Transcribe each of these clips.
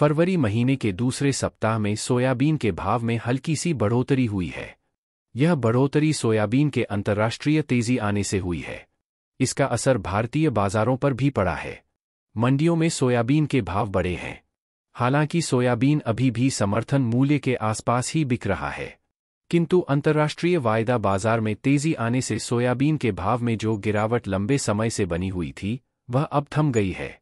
फरवरी महीने के दूसरे सप्ताह में सोयाबीन के भाव में हल्की सी बढ़ोतरी हुई है यह बढ़ोतरी सोयाबीन के अंतर्राष्ट्रीय तेजी आने से हुई है इसका असर भारतीय बाजारों पर भी पड़ा है मंडियों में सोयाबीन के भाव बढ़े हैं हालांकि सोयाबीन अभी भी समर्थन मूल्य के आसपास ही बिक रहा है किंतु अंतर्राष्ट्रीय वायदा बाजार में तेजी आने से सोयाबीन के भाव में जो गिरावट लंबे समय से बनी हुई थी वह अब थम गई है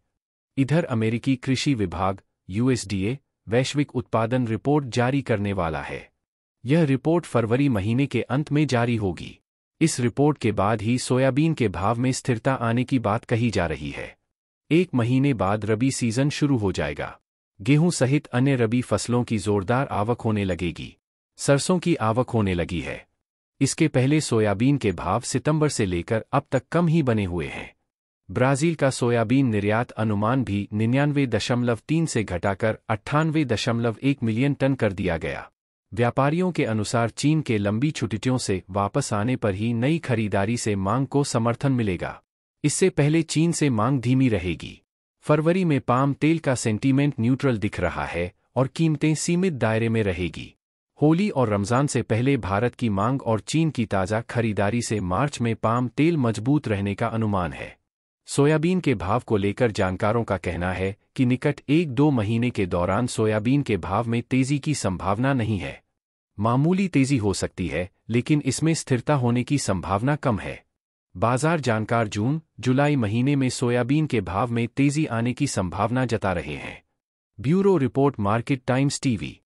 इधर अमेरिकी कृषि विभाग यूएसडीए वैश्विक उत्पादन रिपोर्ट जारी करने वाला है यह रिपोर्ट फरवरी महीने के अंत में जारी होगी इस रिपोर्ट के बाद ही सोयाबीन के भाव में स्थिरता आने की बात कही जा रही है एक महीने बाद रबी सीजन शुरू हो जाएगा गेहूं सहित अन्य रबी फसलों की जोरदार आवक होने लगेगी सरसों की आवक होने लगी है इसके पहले सोयाबीन के भाव सितंबर से लेकर अब तक कम ही बने हुए हैं ब्राजील का सोयाबीन निर्यात अनुमान भी निन्यानवे दशमलव तीन से घटाकर अट्ठानवे दशमलव एक मिलियन टन कर दिया गया व्यापारियों के अनुसार चीन के लंबी छुट्टियों से वापस आने पर ही नई खरीदारी से मांग को समर्थन मिलेगा इससे पहले चीन से मांग धीमी रहेगी फरवरी में पाम तेल का सेंटीमेंट न्यूट्रल दिख रहा है और कीमतें सीमित दायरे में रहेगी होली और रमज़ान से पहले भारत की मांग और चीन की ताज़ा खरीदारी से मार्च में पाम तेल मजबूत रहने का अनुमान है सोयाबीन के भाव को लेकर जानकारों का कहना है कि निकट एक दो महीने के दौरान सोयाबीन के भाव में तेजी की संभावना नहीं है मामूली तेजी हो सकती है लेकिन इसमें स्थिरता होने की संभावना कम है बाजार जानकार जून जुलाई महीने में सोयाबीन के भाव में तेजी आने की संभावना जता रहे हैं bureau report Market Times TV